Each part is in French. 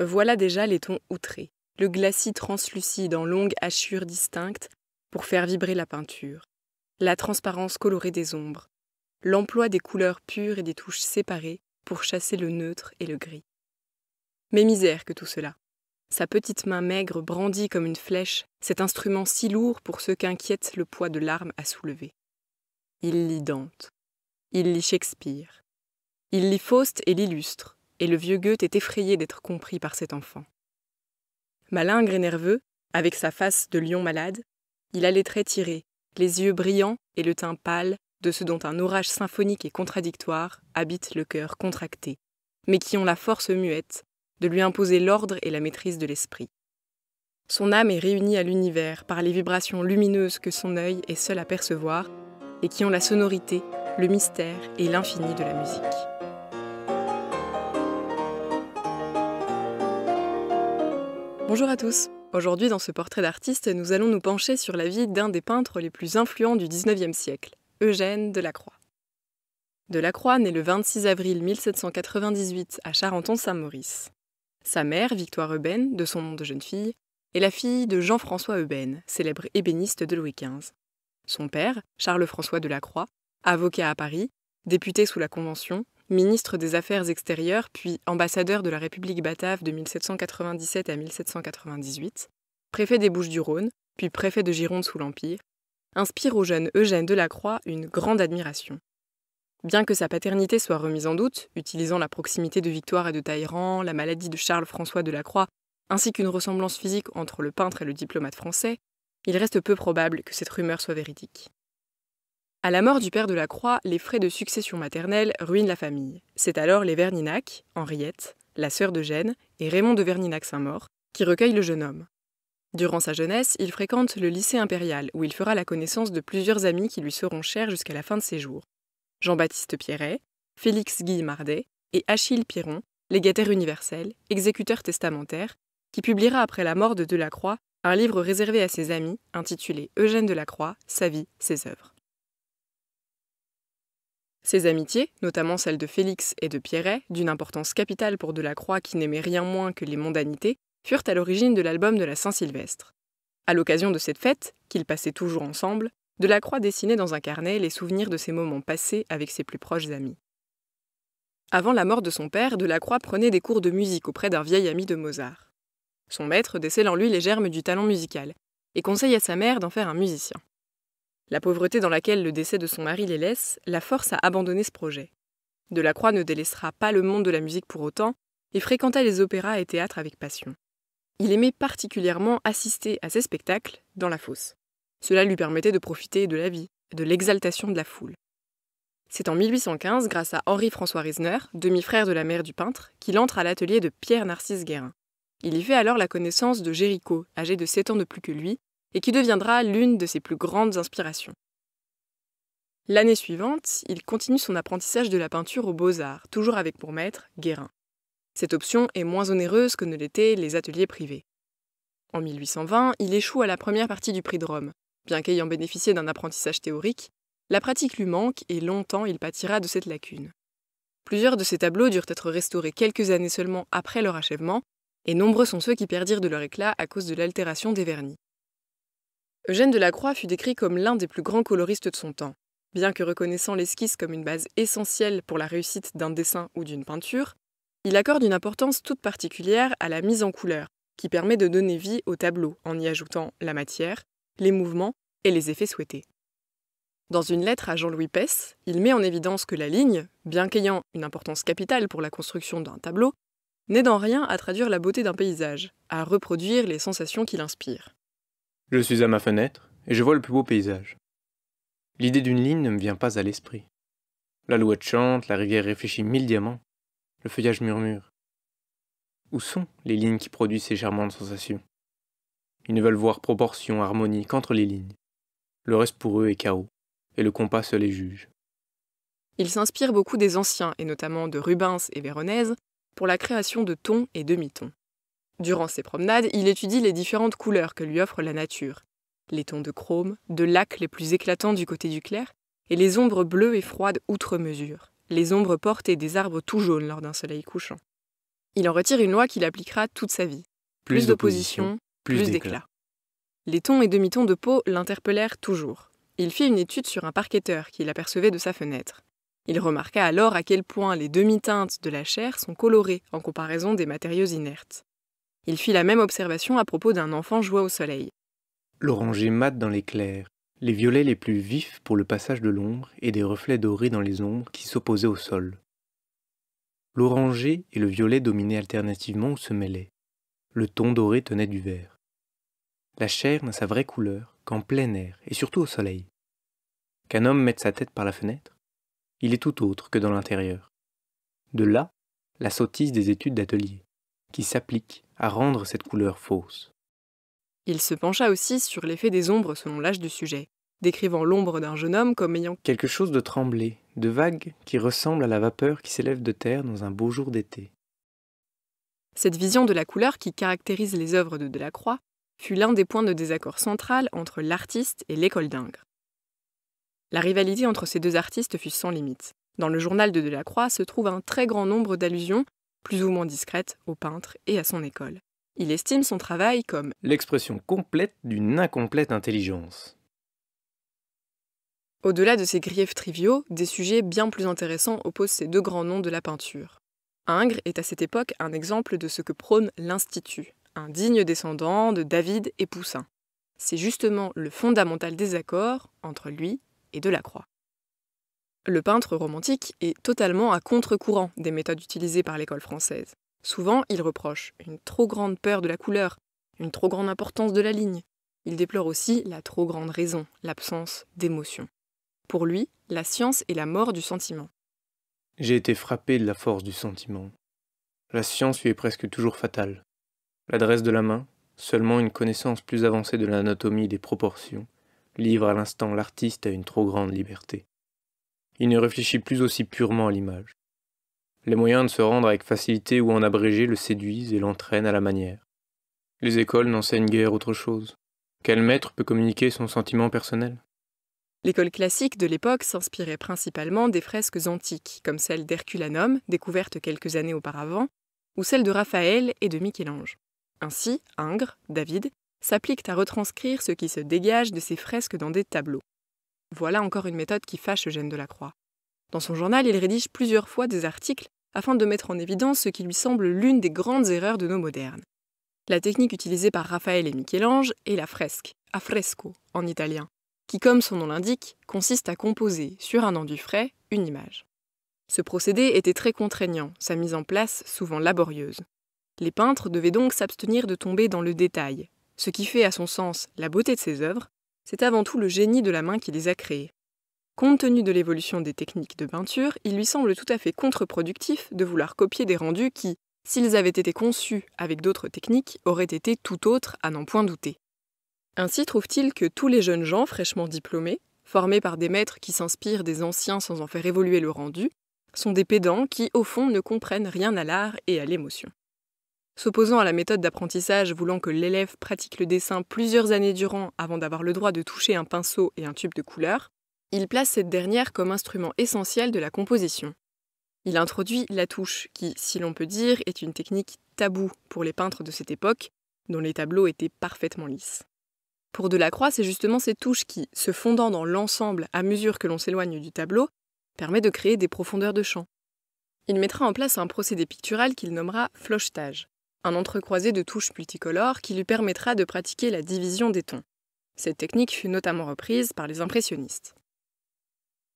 Voilà déjà les tons outrés, le glacis translucide en longues hachures distinctes pour faire vibrer la peinture, la transparence colorée des ombres, l'emploi des couleurs pures et des touches séparées pour chasser le neutre et le gris. Mais misère que tout cela. Sa petite main maigre brandit comme une flèche cet instrument si lourd pour ceux qu'inquiète le poids de l'arme à soulever. Il lit Dante. Il lit Shakespeare. Il lit Faust et l'illustre et le vieux Goethe est effrayé d'être compris par cet enfant. Malingre et nerveux, avec sa face de lion malade, il a les traits tirés, les yeux brillants et le teint pâle de ce dont un orage symphonique et contradictoire habite le cœur contracté, mais qui ont la force muette de lui imposer l'ordre et la maîtrise de l'esprit. Son âme est réunie à l'univers par les vibrations lumineuses que son œil est seul à percevoir et qui ont la sonorité, le mystère et l'infini de la musique. Bonjour à tous. Aujourd'hui, dans ce portrait d'artiste, nous allons nous pencher sur la vie d'un des peintres les plus influents du XIXe siècle, Eugène Delacroix. Delacroix naît le 26 avril 1798 à Charenton-Saint-Maurice. Sa mère, Victoire Euben, de son nom de jeune fille, est la fille de Jean-François Euben, célèbre ébéniste de Louis XV. Son père, Charles-François Delacroix, avocat à Paris, député sous la Convention, ministre des Affaires extérieures, puis ambassadeur de la République batave de 1797 à 1798, préfet des Bouches-du-Rhône, puis préfet de Gironde sous l'Empire, inspire au jeune Eugène Delacroix une grande admiration. Bien que sa paternité soit remise en doute, utilisant la proximité de Victoire et de Taïran, la maladie de Charles-François Delacroix, ainsi qu'une ressemblance physique entre le peintre et le diplomate français, il reste peu probable que cette rumeur soit véridique. À la mort du père de la Croix, les frais de succession maternelle ruinent la famille. C'est alors les Verninac, Henriette, la sœur d'Eugène et Raymond de Verninac-Saint-Maur qui recueillent le jeune homme. Durant sa jeunesse, il fréquente le lycée impérial où il fera la connaissance de plusieurs amis qui lui seront chers jusqu'à la fin de ses jours. Jean-Baptiste Pierret, Félix Guy Mardet et Achille Piron, légataire universel, exécuteur testamentaire, qui publiera après la mort de Delacroix un livre réservé à ses amis intitulé Eugène Delacroix, sa vie, ses œuvres. Ses amitiés, notamment celles de Félix et de Pierret, d'une importance capitale pour Delacroix qui n'aimait rien moins que les mondanités, furent à l'origine de l'album de la Saint-Sylvestre. À l'occasion de cette fête, qu'ils passaient toujours ensemble, Delacroix dessinait dans un carnet les souvenirs de ses moments passés avec ses plus proches amis. Avant la mort de son père, Delacroix prenait des cours de musique auprès d'un vieil ami de Mozart. Son maître décèle en lui les germes du talent musical et conseille à sa mère d'en faire un musicien. La pauvreté dans laquelle le décès de son mari les laisse la force à abandonner ce projet. Delacroix ne délaissera pas le monde de la musique pour autant et fréquenta les opéras et théâtres avec passion. Il aimait particulièrement assister à ces spectacles dans la fosse. Cela lui permettait de profiter de la vie, de l'exaltation de la foule. C'est en 1815, grâce à Henri-François Risner, demi-frère de la mère du peintre, qu'il entre à l'atelier de Pierre Narcisse Guérin. Il y fait alors la connaissance de Géricault, âgé de 7 ans de plus que lui, et qui deviendra l'une de ses plus grandes inspirations. L'année suivante, il continue son apprentissage de la peinture aux beaux-arts, toujours avec pour maître Guérin. Cette option est moins onéreuse que ne l'étaient les ateliers privés. En 1820, il échoue à la première partie du prix de Rome. Bien qu'ayant bénéficié d'un apprentissage théorique, la pratique lui manque et longtemps il pâtira de cette lacune. Plusieurs de ses tableaux durent être restaurés quelques années seulement après leur achèvement, et nombreux sont ceux qui perdirent de leur éclat à cause de l'altération des vernis. Eugène Delacroix fut décrit comme l'un des plus grands coloristes de son temps. Bien que reconnaissant l'esquisse comme une base essentielle pour la réussite d'un dessin ou d'une peinture, il accorde une importance toute particulière à la mise en couleur, qui permet de donner vie au tableau en y ajoutant la matière, les mouvements et les effets souhaités. Dans une lettre à Jean-Louis Pesse, il met en évidence que la ligne, bien qu'ayant une importance capitale pour la construction d'un tableau, n'aide en rien à traduire la beauté d'un paysage, à reproduire les sensations qu'il inspire. Je suis à ma fenêtre et je vois le plus beau paysage. L'idée d'une ligne ne me vient pas à l'esprit. La louette chante, la rivière réfléchit mille diamants, le feuillage murmure. Où sont les lignes qui produisent ces charmantes sensations Ils ne veulent voir proportion, harmonie qu'entre les lignes. Le reste pour eux est chaos, et le compas se les juge. Il s'inspire beaucoup des anciens, et notamment de Rubens et Véronèse, pour la création de tons et demi-tons. Durant ses promenades, il étudie les différentes couleurs que lui offre la nature, les tons de chrome, de lac les plus éclatants du côté du clair, et les ombres bleues et froides outre mesure, les ombres portées des arbres tout jaunes lors d'un soleil couchant. Il en retire une loi qu'il appliquera toute sa vie. Plus, d'opposition, plus d'éclat. Les tons et demi-tons de peau l'interpellèrent toujours. Il fit une étude sur un parquetteur qu'il apercevait de sa fenêtre. Il remarqua alors à quel point les demi-teintes de la chair sont colorées en comparaison des matériaux inertes. Il fit la même observation à propos d'un enfant jouant au soleil. L'oranger mat dans l'éclair, les violets les plus vifs pour le passage de l'ombre et des reflets dorés dans les ombres qui s'opposaient au sol. L'oranger et le violet dominaient alternativement ou se mêlaient. Le ton doré tenait du vert. La chair n'a sa vraie couleur qu'en plein air et surtout au soleil. Qu'un homme mette sa tête par la fenêtre, il est tout autre que dans l'intérieur. De là, la sottise des études d'atelier qui s'applique à rendre cette couleur fausse. Il se pencha aussi sur l'effet des ombres selon l'âge du sujet, décrivant l'ombre d'un jeune homme comme ayant quelque chose de tremblé, de vague, qui ressemble à la vapeur qui s'élève de terre dans un beau jour d'été. Cette vision de la couleur qui caractérise les œuvres de Delacroix fut l'un des points de désaccord central entre l'artiste et l'école d'Ingres. La rivalité entre ces deux artistes fut sans limite. Dans le journal de Delacroix se trouve un très grand nombre d'allusions plus ou moins discrète, au peintre et à son école. Il estime son travail comme l'expression complète d'une incomplète intelligence. Au-delà de ces griefs triviaux, des sujets bien plus intéressants opposent ces deux grands noms de la peinture. Ingres est à cette époque un exemple de ce que prône l'Institut, un digne descendant de David et Poussin. C'est justement le fondamental désaccord entre lui et Delacroix le peintre romantique est totalement à contre-courant des méthodes utilisées par l'école française. Souvent, il reproche une trop grande peur de la couleur, une trop grande importance de la ligne. Il déplore aussi la trop grande raison, l'absence d'émotion. Pour lui, la science est la mort du sentiment. J'ai été frappé de la force du sentiment. La science lui est presque toujours fatale. L'adresse de la main, seulement une connaissance plus avancée de l'anatomie des proportions, livre à l'instant l'artiste à une trop grande liberté il ne réfléchit plus aussi purement à l'image. Les moyens de se rendre avec facilité ou en abrégé le séduisent et l'entraînent à la manière. Les écoles n'enseignent guère autre chose. Quel maître peut communiquer son sentiment personnel L'école classique de l'époque s'inspirait principalement des fresques antiques, comme celle d'Herculanum, découverte quelques années auparavant, ou celle de Raphaël et de Michel-Ange. Ainsi, Ingres, David, s'appliquent à retranscrire ce qui se dégage de ces fresques dans des tableaux. Voilà encore une méthode qui fâche Eugène Delacroix. Dans son journal, il rédige plusieurs fois des articles afin de mettre en évidence ce qui lui semble l'une des grandes erreurs de nos modernes. La technique utilisée par Raphaël et Michel-Ange est la fresque, affresco en italien, qui, comme son nom l'indique, consiste à composer, sur un enduit frais, une image. Ce procédé était très contraignant, sa mise en place souvent laborieuse. Les peintres devaient donc s'abstenir de tomber dans le détail, ce qui fait à son sens la beauté de ses œuvres, c'est avant tout le génie de la main qui les a créés. Compte tenu de l'évolution des techniques de peinture, il lui semble tout à fait contre-productif de vouloir copier des rendus qui, s'ils avaient été conçus avec d'autres techniques, auraient été tout autres à n'en point douter. Ainsi trouve-t-il que tous les jeunes gens fraîchement diplômés, formés par des maîtres qui s'inspirent des anciens sans en faire évoluer le rendu, sont des pédants qui, au fond, ne comprennent rien à l'art et à l'émotion. S'opposant à la méthode d'apprentissage voulant que l'élève pratique le dessin plusieurs années durant avant d'avoir le droit de toucher un pinceau et un tube de couleur, il place cette dernière comme instrument essentiel de la composition. Il introduit la touche, qui, si l'on peut dire, est une technique taboue pour les peintres de cette époque, dont les tableaux étaient parfaitement lisses. Pour Delacroix, c'est justement ces touches qui, se fondant dans l'ensemble à mesure que l'on s'éloigne du tableau, permet de créer des profondeurs de champ. Il mettra en place un procédé pictural qu'il nommera flochetage un entrecroisé de touches multicolores qui lui permettra de pratiquer la division des tons. Cette technique fut notamment reprise par les impressionnistes.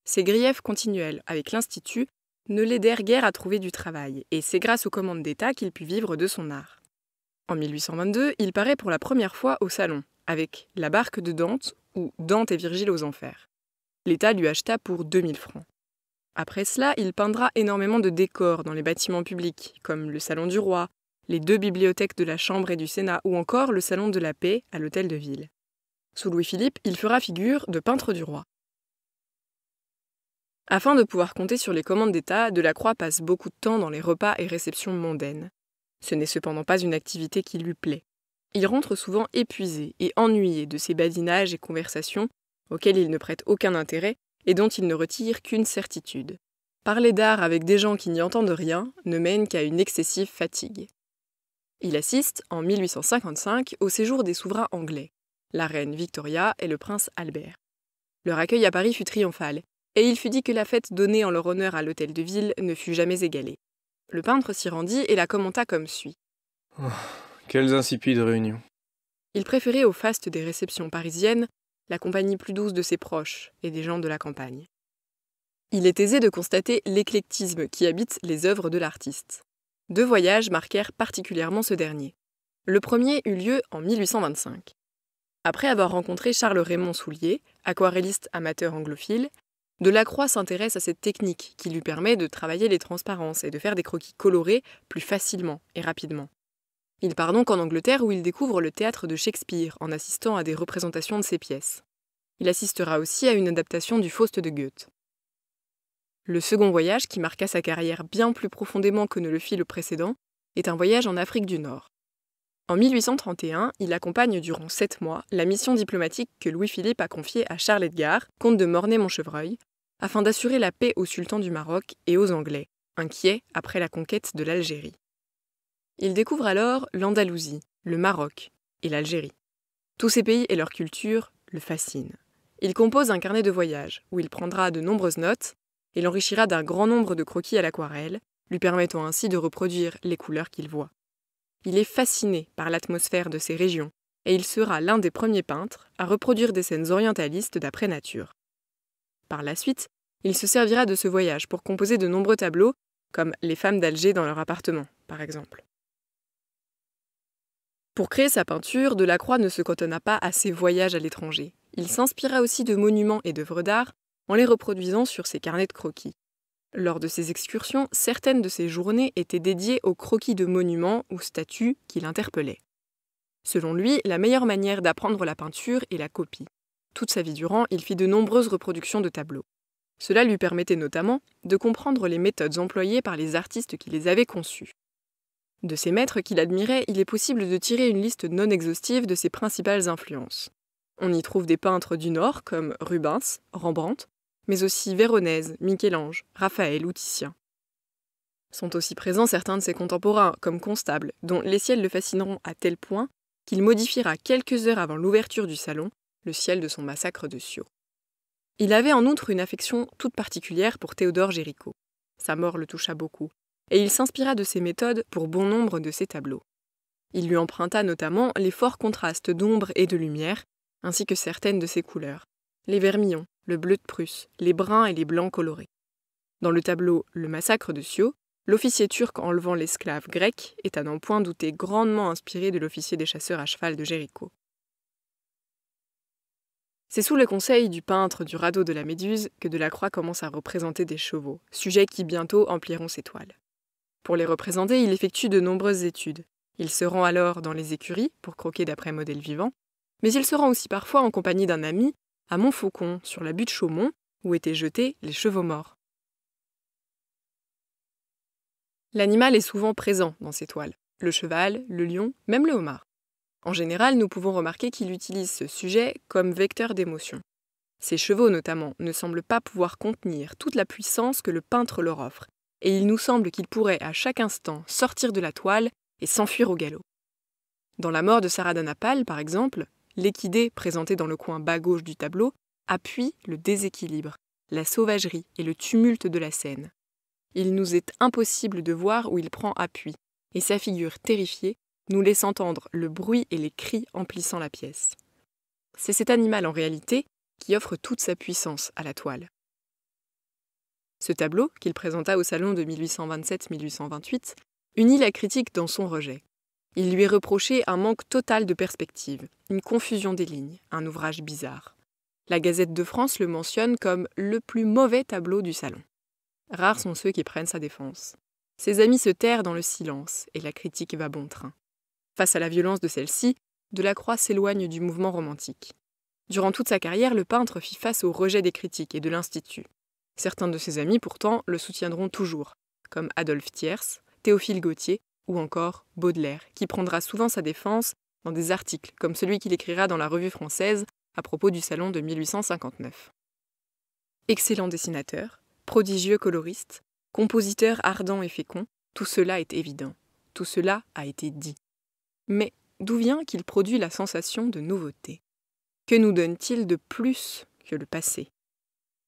Ses griefs continuels avec l'Institut ne l'aidèrent guère à trouver du travail, et c'est grâce aux commandes d'État qu'il put vivre de son art. En 1822, il paraît pour la première fois au Salon, avec La barque de Dante ou Dante et Virgile aux enfers. L'État lui acheta pour 2000 francs. Après cela, il peindra énormément de décors dans les bâtiments publics, comme le Salon du Roi, les deux bibliothèques de la Chambre et du Sénat ou encore le Salon de la Paix à l'Hôtel de Ville. Sous Louis-Philippe, il fera figure de peintre du roi. Afin de pouvoir compter sur les commandes d'État, Delacroix passe beaucoup de temps dans les repas et réceptions mondaines. Ce n'est cependant pas une activité qui lui plaît. Il rentre souvent épuisé et ennuyé de ces badinages et conversations auxquelles il ne prête aucun intérêt et dont il ne retire qu'une certitude. Parler d'art avec des gens qui n'y entendent rien ne mène qu'à une excessive fatigue. Il assiste, en 1855, au séjour des souverains anglais, la reine Victoria et le prince Albert. Leur accueil à Paris fut triomphal, et il fut dit que la fête donnée en leur honneur à l'hôtel de ville ne fut jamais égalée. Le peintre s'y rendit et la commenta comme suit. Oh, quelles insipides réunions. Il préférait au faste des réceptions parisiennes la compagnie plus douce de ses proches et des gens de la campagne. Il est aisé de constater l'éclectisme qui habite les œuvres de l'artiste. Deux voyages marquèrent particulièrement ce dernier. Le premier eut lieu en 1825. Après avoir rencontré Charles Raymond Soulier, aquarelliste amateur anglophile, Delacroix s'intéresse à cette technique qui lui permet de travailler les transparences et de faire des croquis colorés plus facilement et rapidement. Il part donc en Angleterre où il découvre le théâtre de Shakespeare en assistant à des représentations de ses pièces. Il assistera aussi à une adaptation du Faust de Goethe. Le second voyage, qui marqua sa carrière bien plus profondément que ne le fit le précédent, est un voyage en Afrique du Nord. En 1831, il accompagne durant sept mois la mission diplomatique que Louis-Philippe a confiée à Charles Edgar, comte de mornay montchevreuil afin d'assurer la paix au sultan du Maroc et aux Anglais, inquiets après la conquête de l'Algérie. Il découvre alors l'Andalousie, le Maroc et l'Algérie. Tous ces pays et leur culture le fascinent. Il compose un carnet de voyage où il prendra de nombreuses notes et l'enrichira d'un grand nombre de croquis à l'aquarelle, lui permettant ainsi de reproduire les couleurs qu'il voit. Il est fasciné par l'atmosphère de ces régions, et il sera l'un des premiers peintres à reproduire des scènes orientalistes d'après nature. Par la suite, il se servira de ce voyage pour composer de nombreux tableaux, comme les femmes d'Alger dans leur appartement, par exemple. Pour créer sa peinture, Delacroix ne se cantonna pas à ses voyages à l'étranger. Il s'inspira aussi de monuments et d'œuvres d'art en les reproduisant sur ses carnets de croquis. Lors de ses excursions, certaines de ses journées étaient dédiées aux croquis de monuments ou statues qui l'interpellaient. Selon lui, la meilleure manière d'apprendre la peinture est la copie. Toute sa vie durant, il fit de nombreuses reproductions de tableaux. Cela lui permettait notamment de comprendre les méthodes employées par les artistes qui les avaient conçus. De ses maîtres qu'il admirait, il est possible de tirer une liste non exhaustive de ses principales influences. On y trouve des peintres du Nord comme Rubens, Rembrandt, mais aussi Véronèse, Michel-Ange, Raphaël ou Titien. Sont aussi présents certains de ses contemporains, comme Constable, dont les ciels le fascineront à tel point qu'il modifiera quelques heures avant l'ouverture du salon le ciel de son massacre de Sio. Il avait en outre une affection toute particulière pour Théodore Géricault. Sa mort le toucha beaucoup, et il s'inspira de ses méthodes pour bon nombre de ses tableaux. Il lui emprunta notamment les forts contrastes d'ombre et de lumière ainsi que certaines de ses couleurs, les vermillons, le bleu de Prusse, les bruns et les blancs colorés. Dans le tableau Le massacre de Sio, l'officier turc enlevant l'esclave grec est à n'en point douter grandement inspiré de l'officier des chasseurs à cheval de Jéricho. C'est sous le conseil du peintre du radeau de la Méduse que Delacroix commence à représenter des chevaux, sujets qui bientôt empliront ses toiles. Pour les représenter, il effectue de nombreuses études. Il se rend alors dans les écuries pour croquer d'après modèle vivant, mais il se rend aussi parfois en compagnie d'un ami à Montfaucon, sur la butte Chaumont, où étaient jetés les chevaux morts. L'animal est souvent présent dans ces toiles, le cheval, le lion, même le homard. En général, nous pouvons remarquer qu'il utilise ce sujet comme vecteur d'émotion. Ses chevaux notamment ne semblent pas pouvoir contenir toute la puissance que le peintre leur offre, et il nous semble qu'ils pourraient à chaque instant sortir de la toile et s'enfuir au galop. Dans la mort de Sarah d'Anapal, par exemple, L'équidé, présenté dans le coin bas gauche du tableau, appuie le déséquilibre, la sauvagerie et le tumulte de la scène. Il nous est impossible de voir où il prend appui, et sa figure terrifiée nous laisse entendre le bruit et les cris emplissant la pièce. C'est cet animal en réalité qui offre toute sa puissance à la toile. Ce tableau, qu'il présenta au Salon de 1827-1828, unit la critique dans son rejet. Il lui est reproché un manque total de perspective, une confusion des lignes, un ouvrage bizarre. La Gazette de France le mentionne comme le plus mauvais tableau du salon. Rares sont ceux qui prennent sa défense. Ses amis se tairent dans le silence et la critique va bon train. Face à la violence de celle-ci, Delacroix s'éloigne du mouvement romantique. Durant toute sa carrière, le peintre fit face au rejet des critiques et de l'Institut. Certains de ses amis, pourtant, le soutiendront toujours, comme Adolphe Thiers, Théophile Gautier ou encore Baudelaire, qui prendra souvent sa défense dans des articles comme celui qu'il écrira dans la Revue française à propos du Salon de 1859. Excellent dessinateur, prodigieux coloriste, compositeur ardent et fécond, tout cela est évident, tout cela a été dit. Mais d'où vient qu'il produit la sensation de nouveauté Que nous donne-t-il de plus que le passé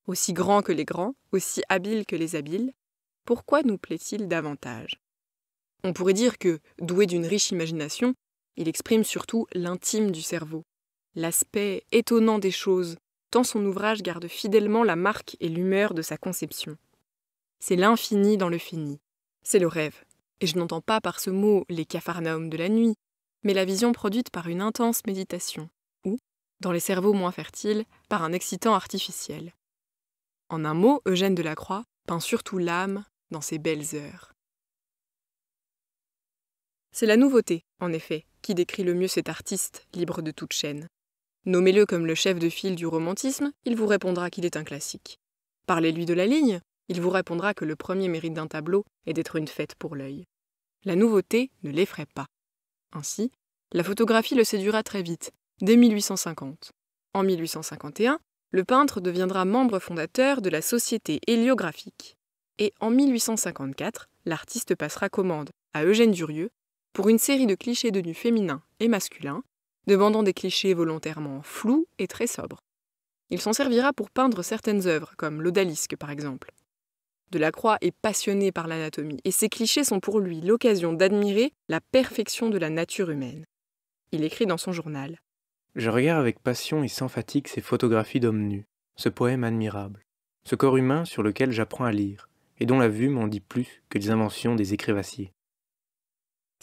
Aussi grand que les grands, aussi habile que les habiles, pourquoi nous plaît-il davantage on pourrait dire que, doué d'une riche imagination, il exprime surtout l'intime du cerveau, l'aspect étonnant des choses, tant son ouvrage garde fidèlement la marque et l'humeur de sa conception. C'est l'infini dans le fini, c'est le rêve, et je n'entends pas par ce mot les capharnaums de la nuit, mais la vision produite par une intense méditation, ou, dans les cerveaux moins fertiles, par un excitant artificiel. En un mot, Eugène Delacroix peint surtout l'âme dans ses belles heures. C'est la nouveauté, en effet, qui décrit le mieux cet artiste, libre de toute chaîne. Nommez-le comme le chef de file du romantisme, il vous répondra qu'il est un classique. Parlez-lui de la ligne, il vous répondra que le premier mérite d'un tableau est d'être une fête pour l'œil. La nouveauté ne l'effraie pas. Ainsi, la photographie le séduira très vite, dès 1850. En 1851, le peintre deviendra membre fondateur de la Société héliographique. Et en 1854, l'artiste passera commande à Eugène Durieux, pour une série de clichés de nus féminins et masculins, demandant des clichés volontairement flous et très sobres. Il s'en servira pour peindre certaines œuvres, comme l'odalisque par exemple. Delacroix est passionné par l'anatomie et ses clichés sont pour lui l'occasion d'admirer la perfection de la nature humaine. Il écrit dans son journal Je regarde avec passion et sans fatigue ces photographies d'hommes nus, ce poème admirable, ce corps humain sur lequel j'apprends à lire et dont la vue m'en dit plus que les inventions des écrivassiers.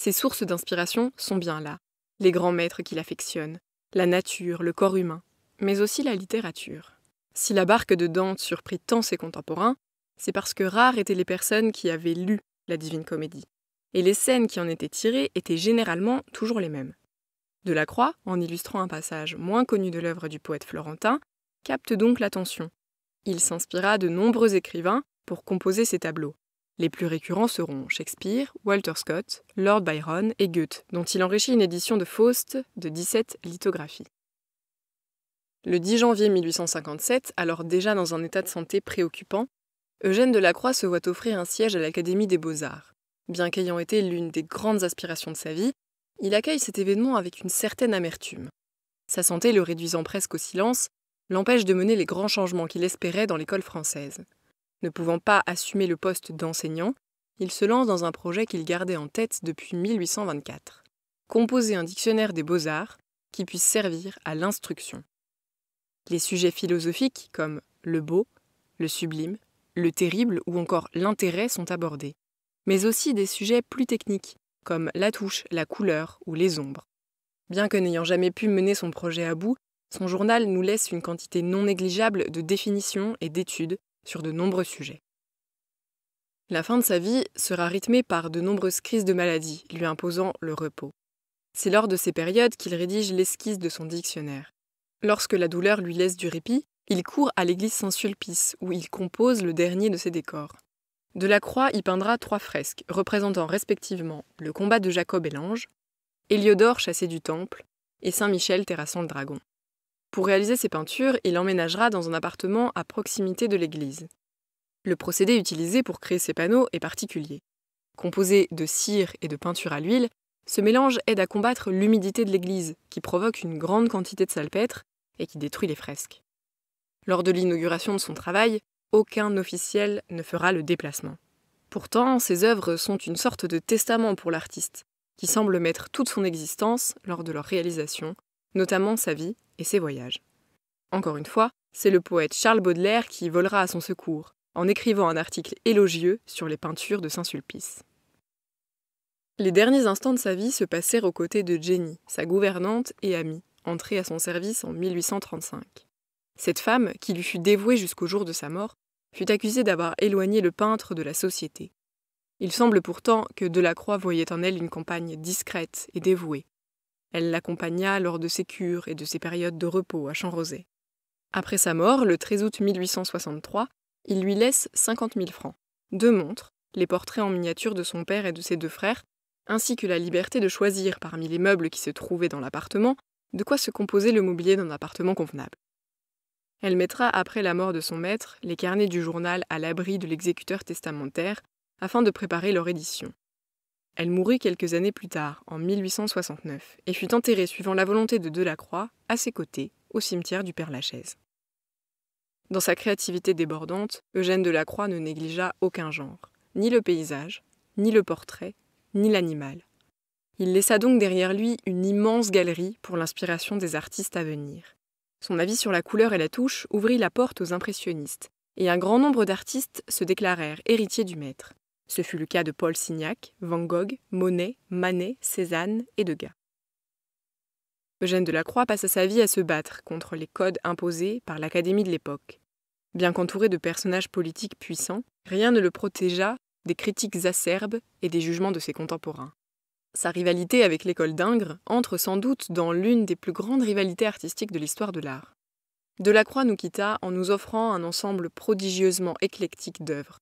Ses sources d'inspiration sont bien là, les grands maîtres qu'il affectionne, la nature, le corps humain, mais aussi la littérature. Si la barque de Dante surprit tant ses contemporains, c'est parce que rares étaient les personnes qui avaient lu la Divine Comédie, et les scènes qui en étaient tirées étaient généralement toujours les mêmes. Delacroix, en illustrant un passage moins connu de l'œuvre du poète florentin, capte donc l'attention. Il s'inspira de nombreux écrivains pour composer ses tableaux, les plus récurrents seront Shakespeare, Walter Scott, Lord Byron et Goethe, dont il enrichit une édition de Faust de 17 lithographies. Le 10 janvier 1857, alors déjà dans un état de santé préoccupant, Eugène Delacroix se voit offrir un siège à l'Académie des Beaux-Arts. Bien qu'ayant été l'une des grandes aspirations de sa vie, il accueille cet événement avec une certaine amertume. Sa santé le réduisant presque au silence, l'empêche de mener les grands changements qu'il espérait dans l'école française. Ne pouvant pas assumer le poste d'enseignant, il se lance dans un projet qu'il gardait en tête depuis 1824 composer un dictionnaire des beaux-arts qui puisse servir à l'instruction. Les sujets philosophiques comme le beau, le sublime, le terrible ou encore l'intérêt sont abordés, mais aussi des sujets plus techniques comme la touche, la couleur ou les ombres. Bien que n'ayant jamais pu mener son projet à bout, son journal nous laisse une quantité non négligeable de définitions et d'études sur de nombreux sujets. La fin de sa vie sera rythmée par de nombreuses crises de maladie, lui imposant le repos. C'est lors de ces périodes qu'il rédige l'esquisse de son dictionnaire. Lorsque la douleur lui laisse du répit, il court à l'église Saint-Sulpice, où il compose le dernier de ses décors. De la croix, il peindra trois fresques, représentant respectivement le combat de Jacob et l'ange, Héliodore chassé du temple et Saint-Michel terrassant le dragon. Pour réaliser ses peintures, il emménagera dans un appartement à proximité de l'église. Le procédé utilisé pour créer ces panneaux est particulier. Composé de cire et de peinture à l'huile, ce mélange aide à combattre l'humidité de l'église, qui provoque une grande quantité de salpêtre et qui détruit les fresques. Lors de l'inauguration de son travail, aucun officiel ne fera le déplacement. Pourtant, ces œuvres sont une sorte de testament pour l'artiste, qui semble mettre toute son existence, lors de leur réalisation, notamment sa vie et ses voyages. Encore une fois, c'est le poète Charles Baudelaire qui volera à son secours, en écrivant un article élogieux sur les peintures de Saint-Sulpice. Les derniers instants de sa vie se passèrent aux côtés de Jenny, sa gouvernante et amie, entrée à son service en 1835. Cette femme, qui lui fut dévouée jusqu'au jour de sa mort, fut accusée d'avoir éloigné le peintre de la société. Il semble pourtant que Delacroix voyait en elle une compagne discrète et dévouée, elle l'accompagna lors de ses cures et de ses périodes de repos à champs Après sa mort, le 13 août 1863, il lui laisse 50 000 francs, deux montres, les portraits en miniature de son père et de ses deux frères, ainsi que la liberté de choisir parmi les meubles qui se trouvaient dans l'appartement de quoi se composait le mobilier d'un appartement convenable. Elle mettra après la mort de son maître les carnets du journal à l'abri de l'exécuteur testamentaire afin de préparer leur édition. Elle mourut quelques années plus tard, en 1869, et fut enterrée suivant la volonté de Delacroix, à ses côtés, au cimetière du Père-Lachaise. Dans sa créativité débordante, Eugène Delacroix ne négligea aucun genre, ni le paysage, ni le portrait, ni l'animal. Il laissa donc derrière lui une immense galerie pour l'inspiration des artistes à venir. Son avis sur la couleur et la touche ouvrit la porte aux impressionnistes, et un grand nombre d'artistes se déclarèrent héritiers du maître. Ce fut le cas de Paul Signac, Van Gogh, Monet, Manet, Cézanne et Degas. Eugène Delacroix passa sa vie à se battre contre les codes imposés par l'Académie de l'époque. Bien qu'entouré de personnages politiques puissants, rien ne le protégea des critiques acerbes et des jugements de ses contemporains. Sa rivalité avec l'école d'Ingres entre sans doute dans l'une des plus grandes rivalités artistiques de l'histoire de l'art. Delacroix nous quitta en nous offrant un ensemble prodigieusement éclectique d'œuvres,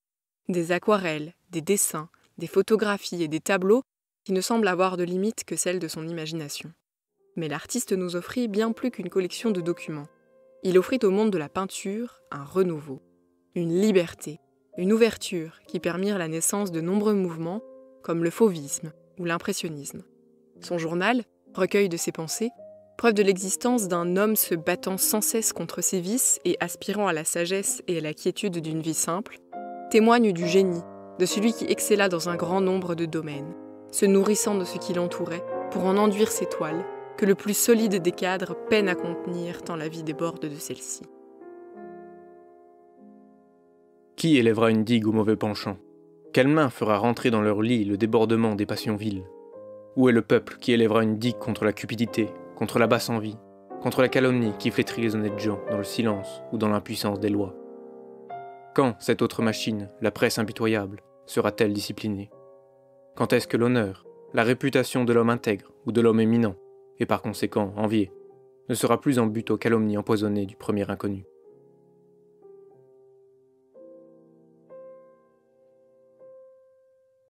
des aquarelles, des dessins, des photographies et des tableaux qui ne semblent avoir de limites que celles de son imagination. Mais l'artiste nous offrit bien plus qu'une collection de documents. Il offrit au monde de la peinture un renouveau, une liberté, une ouverture qui permirent la naissance de nombreux mouvements comme le fauvisme ou l'impressionnisme. Son journal, recueil de ses pensées, preuve de l'existence d'un homme se battant sans cesse contre ses vices et aspirant à la sagesse et à la quiétude d'une vie simple, témoigne du génie, de celui qui excella dans un grand nombre de domaines, se nourrissant de ce qui l'entourait pour en enduire ses toiles, que le plus solide des cadres peine à contenir tant la vie déborde de celle-ci. Qui élèvera une digue au mauvais penchant Quelle main fera rentrer dans leur lit le débordement des passions viles Où est le peuple qui élèvera une digue contre la cupidité, contre la basse envie, contre la calomnie qui flétrit les honnêtes gens dans le silence ou dans l'impuissance des lois quand cette autre machine, la presse impitoyable, sera-t-elle disciplinée Quand est-ce que l'honneur, la réputation de l'homme intègre ou de l'homme éminent, et par conséquent envié, ne sera plus en but aux calomnies empoisonnées du premier inconnu